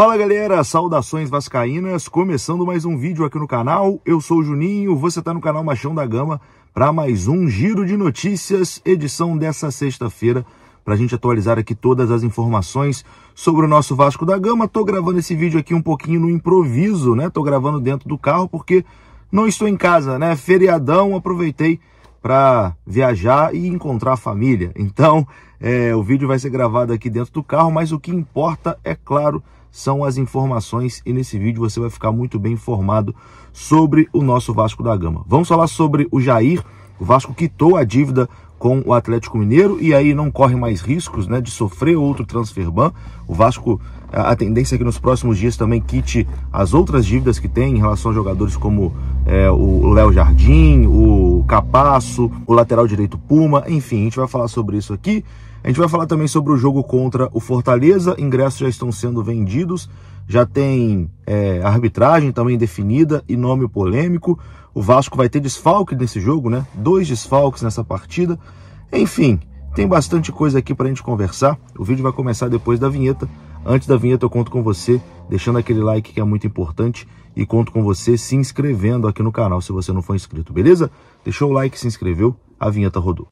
Fala galera, saudações vascaínas, começando mais um vídeo aqui no canal, eu sou o Juninho, você está no canal Machão da Gama para mais um Giro de Notícias, edição dessa sexta-feira, para a gente atualizar aqui todas as informações sobre o nosso Vasco da Gama, tô gravando esse vídeo aqui um pouquinho no improviso, né, tô gravando dentro do carro porque não estou em casa, né, feriadão, aproveitei para viajar e encontrar a família, então é, o vídeo vai ser gravado aqui dentro do carro, mas o que importa é claro são as informações e nesse vídeo você vai ficar muito bem informado sobre o nosso Vasco da Gama. Vamos falar sobre o Jair, o Vasco quitou a dívida com o Atlético Mineiro e aí não corre mais riscos né, de sofrer outro transfer ban. O Vasco, a tendência é que nos próximos dias também quite as outras dívidas que tem em relação a jogadores como é, o Léo Jardim, o Capasso, o lateral direito Puma, enfim, a gente vai falar sobre isso aqui. A gente vai falar também sobre o jogo contra o Fortaleza. Ingressos já estão sendo vendidos, já tem é, arbitragem também definida e nome polêmico. O Vasco vai ter desfalque nesse jogo, né? Dois desfalques nessa partida. Enfim, tem bastante coisa aqui para a gente conversar. O vídeo vai começar depois da vinheta. Antes da vinheta, eu conto com você deixando aquele like que é muito importante e conto com você se inscrevendo aqui no canal se você não for inscrito, beleza? Deixou o like, se inscreveu, a vinheta rodou.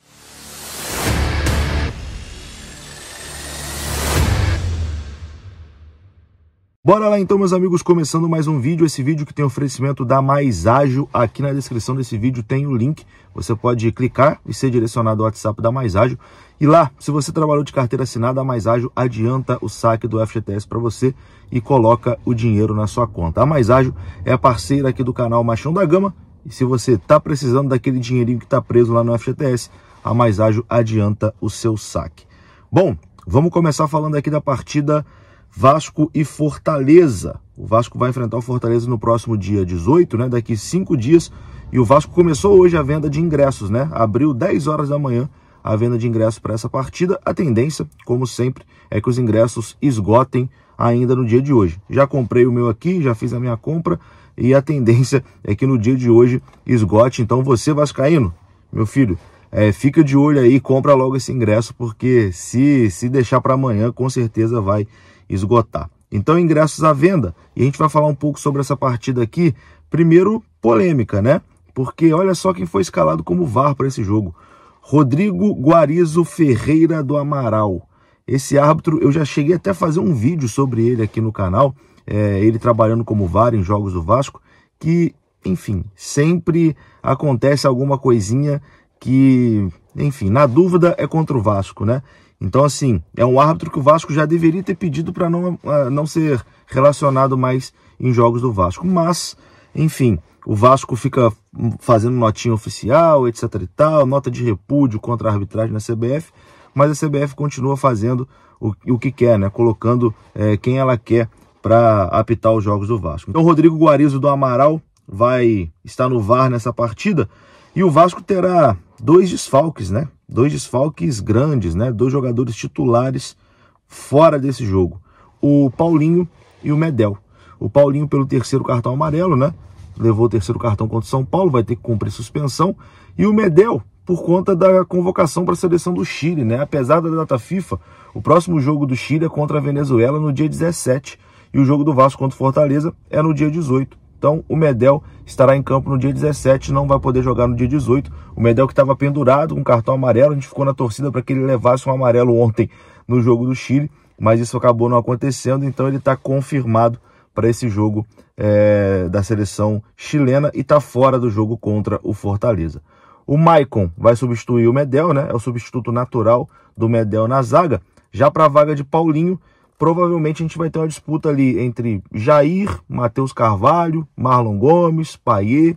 Bora lá então, meus amigos, começando mais um vídeo. Esse vídeo que tem oferecimento da Mais Ágil. Aqui na descrição desse vídeo tem o link. Você pode clicar e ser direcionado ao WhatsApp da Mais Ágil. E lá, se você trabalhou de carteira assinada, a Mais Ágil adianta o saque do FGTS para você e coloca o dinheiro na sua conta. A Mais Ágil é a parceira aqui do canal Machão da Gama. E se você está precisando daquele dinheirinho que está preso lá no FGTS, a Mais Ágil adianta o seu saque. Bom, vamos começar falando aqui da partida Vasco e Fortaleza. O Vasco vai enfrentar o Fortaleza no próximo dia 18, né? Daqui cinco dias. E o Vasco começou hoje a venda de ingressos, né? Abriu 10 horas da manhã a venda de ingressos para essa partida. A tendência, como sempre, é que os ingressos esgotem ainda no dia de hoje. Já comprei o meu aqui, já fiz a minha compra e a tendência é que no dia de hoje esgote. Então você, Vascaíno, meu filho, é, fica de olho aí, compra logo esse ingresso, porque se, se deixar para amanhã, com certeza vai esgotar. Então, ingressos à venda, e a gente vai falar um pouco sobre essa partida aqui. Primeiro, polêmica, né? Porque olha só quem foi escalado como VAR para esse jogo: Rodrigo Guarizo Ferreira do Amaral. Esse árbitro, eu já cheguei até a fazer um vídeo sobre ele aqui no canal, é, ele trabalhando como VAR em jogos do Vasco, que, enfim, sempre acontece alguma coisinha que, enfim, na dúvida é contra o Vasco, né? Então, assim, é um árbitro que o Vasco já deveria ter pedido para não, ah, não ser relacionado mais em jogos do Vasco. Mas, enfim, o Vasco fica fazendo notinha oficial, etc e tal, nota de repúdio contra a arbitragem na CBF, mas a CBF continua fazendo o, o que quer, né? Colocando é, quem ela quer para apitar os jogos do Vasco. Então, Rodrigo Guarizo do Amaral vai estar no VAR nessa partida e o Vasco terá dois desfalques, né? Dois desfalques grandes, né? Dois jogadores titulares fora desse jogo. O Paulinho e o Medel. O Paulinho pelo terceiro cartão amarelo, né? Levou o terceiro cartão contra o São Paulo, vai ter que cumprir suspensão. E o Medel por conta da convocação para a seleção do Chile, né? Apesar da data FIFA, o próximo jogo do Chile é contra a Venezuela no dia 17 e o jogo do Vasco contra o Fortaleza é no dia 18. Então o Medel estará em campo no dia 17, não vai poder jogar no dia 18. O Medel que estava pendurado com cartão amarelo, a gente ficou na torcida para que ele levasse um amarelo ontem no jogo do Chile, mas isso acabou não acontecendo, então ele está confirmado para esse jogo é, da seleção chilena e está fora do jogo contra o Fortaleza. O Maicon vai substituir o Medel, né? É o substituto natural do Medel na zaga. Já para a vaga de Paulinho, provavelmente a gente vai ter uma disputa ali entre Jair, Matheus Carvalho, Marlon Gomes, Paier,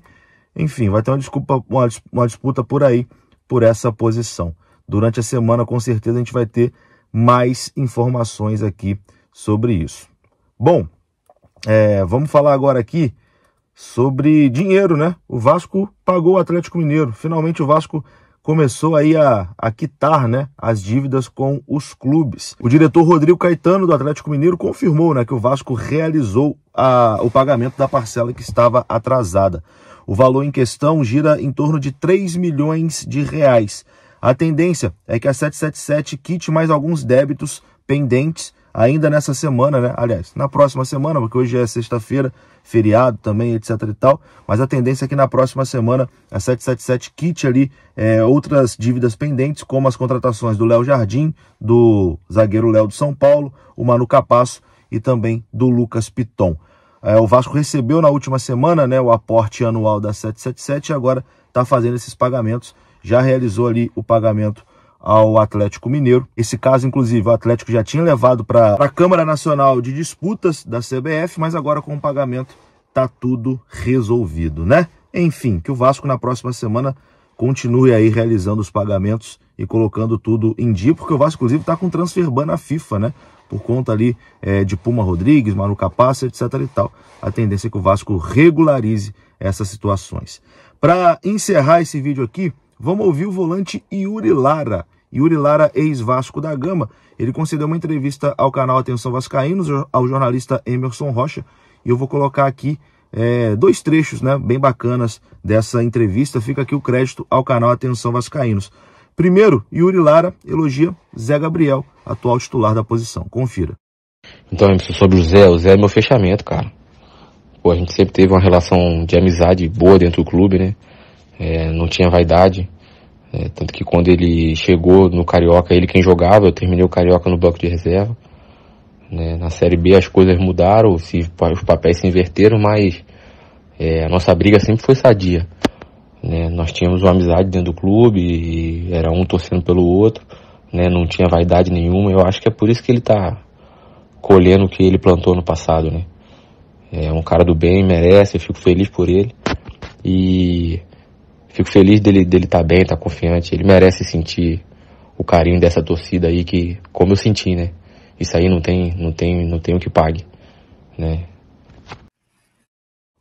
enfim, vai ter uma, desculpa, uma, uma disputa por aí, por essa posição. Durante a semana, com certeza, a gente vai ter mais informações aqui sobre isso. Bom, é, vamos falar agora aqui sobre dinheiro, né? O Vasco pagou o Atlético Mineiro. Finalmente o Vasco começou aí a, a quitar né, as dívidas com os clubes. O diretor Rodrigo Caetano do Atlético Mineiro confirmou né, que o Vasco realizou a, o pagamento da parcela que estava atrasada. O valor em questão gira em torno de 3 milhões de reais. A tendência é que a 777 quite mais alguns débitos pendentes ainda nessa semana, né? Aliás, na próxima semana, porque hoje é sexta-feira, feriado também, etc e tal. Mas a tendência é que na próxima semana a 777 kit ali é, outras dívidas pendentes, como as contratações do Léo Jardim, do zagueiro Léo do São Paulo, o Manu Capasso e também do Lucas Piton. É, o Vasco recebeu na última semana né, o aporte anual da 777 e agora está fazendo esses pagamentos. Já realizou ali o pagamento ao Atlético Mineiro. Esse caso, inclusive, o Atlético já tinha levado para a Câmara Nacional de Disputas da CBF, mas agora com o pagamento tá tudo resolvido, né? Enfim, que o Vasco na próxima semana continue aí realizando os pagamentos e colocando tudo em dia, porque o Vasco, inclusive, está com transfer ban na FIFA, né? Por conta ali é, de Puma Rodrigues, Manu Capassa, etc e tal. A tendência é que o Vasco regularize essas situações. Para encerrar esse vídeo aqui, Vamos ouvir o volante Yuri Lara. Yuri Lara, ex-Vasco da Gama, ele concedeu uma entrevista ao canal Atenção Vascaínos, ao jornalista Emerson Rocha, e eu vou colocar aqui é, dois trechos né, bem bacanas dessa entrevista. Fica aqui o crédito ao canal Atenção Vascaínos. Primeiro, Yuri Lara elogia Zé Gabriel, atual titular da posição. Confira. Então, sobre o Zé, o Zé é meu fechamento, cara. Pô, a gente sempre teve uma relação de amizade boa dentro do clube, né? é, não tinha vaidade. É, tanto que quando ele chegou no Carioca, ele quem jogava, eu terminei o Carioca no bloco de reserva. Né? Na Série B as coisas mudaram, se, os papéis se inverteram, mas é, a nossa briga sempre foi sadia. Né? Nós tínhamos uma amizade dentro do clube e era um torcendo pelo outro, né? não tinha vaidade nenhuma. Eu acho que é por isso que ele está colhendo o que ele plantou no passado. Né? É um cara do bem, merece, eu fico feliz por ele. E Fico feliz dele dele tá bem, tá confiante. Ele merece sentir o carinho dessa torcida aí que como eu senti, né? Isso aí não tem não tem não tem o que pague, né?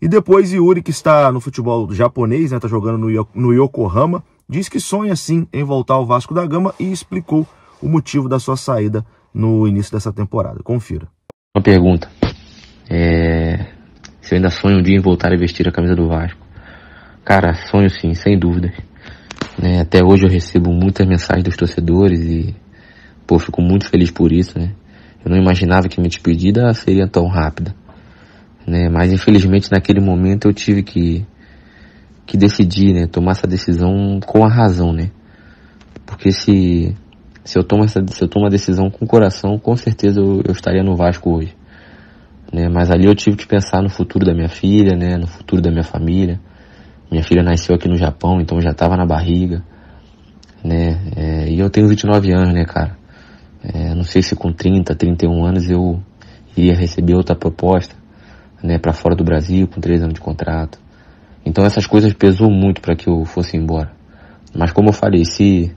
E depois Yuri, que está no futebol japonês, está né, jogando no, no Yokohama, diz que sonha sim em voltar ao Vasco da Gama e explicou o motivo da sua saída no início dessa temporada. Confira. Uma pergunta. É... Se eu ainda sonho um dia em voltar a vestir a camisa do Vasco. Cara, sonho sim, sem dúvida. Né? Até hoje eu recebo muitas mensagens dos torcedores e, pô, fico muito feliz por isso, né? Eu não imaginava que minha despedida seria tão rápida, né? Mas infelizmente naquele momento eu tive que, que decidir, né? Tomar essa decisão com a razão, né? Porque se, se eu tomo essa, se eu tomo a decisão com o coração, com certeza eu, eu estaria no Vasco hoje. Né, mas ali eu tive que pensar no futuro da minha filha, né, no futuro da minha família, minha filha nasceu aqui no Japão, então já estava na barriga, né? É, e eu tenho 29 anos, né, cara? É, não sei se com 30, 31 anos eu iria receber outra proposta, né, para fora do Brasil, com 3 anos de contrato. Então essas coisas pesou muito para que eu fosse embora. Mas como eu falei, se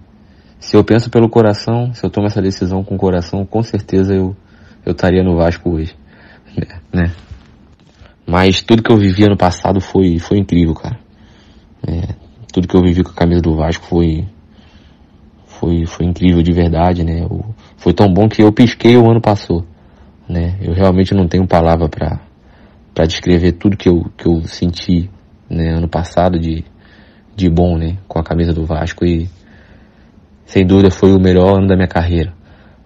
se eu penso pelo coração, se eu tomo essa decisão com o coração, com certeza eu eu estaria no Vasco hoje, né? Mas tudo que eu vivi ano passado foi foi incrível, cara. É, tudo que eu vivi com a camisa do Vasco foi foi, foi incrível de verdade, né? o foi tão bom que eu pisquei o ano passou, né? Eu realmente não tenho palavra para para descrever tudo que eu, que eu senti né, ano passado de, de bom, né? Com a camisa do Vasco e sem dúvida foi o melhor ano da minha carreira,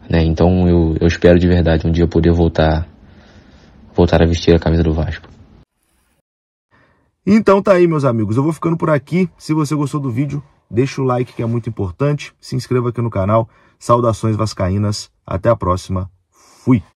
né? Então eu, eu espero de verdade um dia poder voltar voltar a vestir a camisa do Vasco. Então tá aí, meus amigos. Eu vou ficando por aqui. Se você gostou do vídeo, deixa o like que é muito importante. Se inscreva aqui no canal. Saudações vascaínas. Até a próxima. Fui.